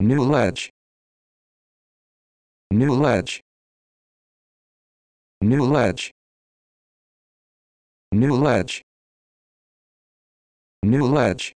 New ledge. New ledge. New ledge. New ledge. New ledge.